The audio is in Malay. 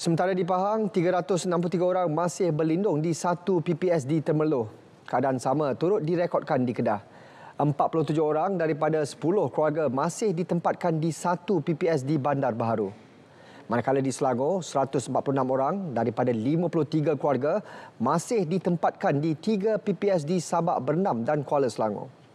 Sementara di Pahang, 363 orang masih berlindung di satu PPS di Temerloh. Keadaan sama turut direkodkan di Kedah. 47 orang daripada 10 keluarga masih ditempatkan di satu PPS di Bandar Baharu. Manakala di Selangor, 146 orang daripada 53 keluarga masih ditempatkan di tiga PPS di Sabak Bernam dan Kuala Selangor.